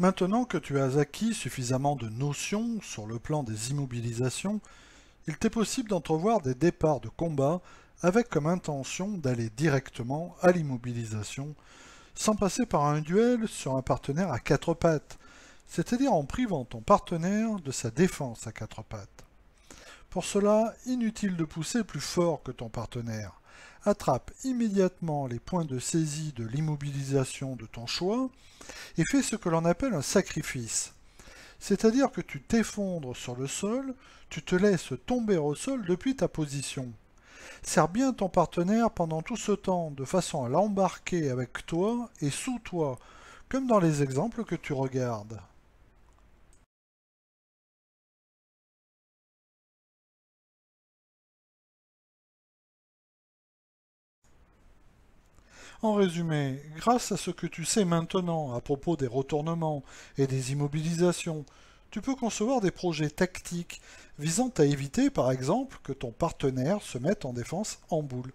Maintenant que tu as acquis suffisamment de notions sur le plan des immobilisations, il t'est possible d'entrevoir des départs de combat avec comme intention d'aller directement à l'immobilisation, sans passer par un duel sur un partenaire à quatre pattes, c'est-à-dire en privant ton partenaire de sa défense à quatre pattes. Pour cela, inutile de pousser plus fort que ton partenaire attrape immédiatement les points de saisie de l'immobilisation de ton choix et fait ce que l'on appelle un sacrifice. C'est-à-dire que tu t'effondres sur le sol, tu te laisses tomber au sol depuis ta position. Sers bien ton partenaire pendant tout ce temps de façon à l'embarquer avec toi et sous toi, comme dans les exemples que tu regardes. En résumé, grâce à ce que tu sais maintenant à propos des retournements et des immobilisations, tu peux concevoir des projets tactiques visant à éviter par exemple que ton partenaire se mette en défense en boule.